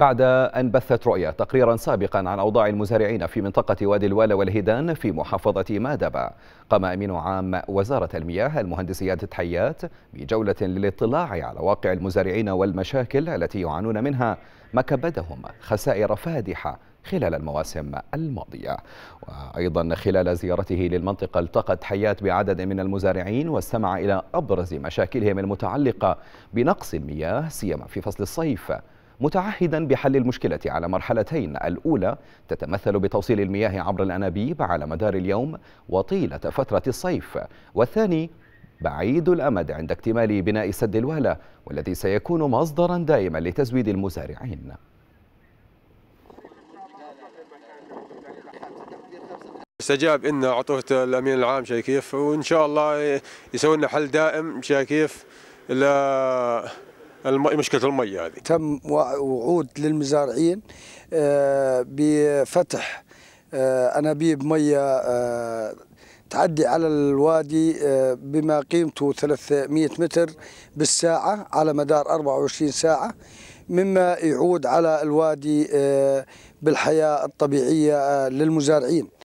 بعد أن بثت رؤية تقريرا سابقا عن أوضاع المزارعين في منطقة وادي الوالى والهيدان في محافظة مادبا قام أمين عام وزارة المياه المهندس إياد التحيات بجولة للاطلاع على واقع المزارعين والمشاكل التي يعانون منها ما كبدهم خسائر فادحة خلال المواسم الماضية وأيضا خلال زيارته للمنطقة التقت حيات بعدد من المزارعين واستمع إلى أبرز مشاكلهم المتعلقة بنقص المياه سيما في فصل الصيف متعهدا بحل المشكلة على مرحلتين الأولى تتمثل بتوصيل المياه عبر الأنابيب على مدار اليوم وطيلة فترة الصيف والثاني بعيد الأمد عند اكتمال بناء سد الوالة والذي سيكون مصدرا دائما لتزويد المزارعين استجاب إن عطوه الامين العام شايف كيف وان شاء الله يسوي لنا حل دائم شايف كيف المي مشكله الميه هذه تم وعود للمزارعين آه، بفتح آه، انابيب ميه آه، تعدي على الوادي بما قيمته 300 متر بالساعه على مدار 24 ساعه مما يعود على الوادي بالحياه الطبيعيه للمزارعين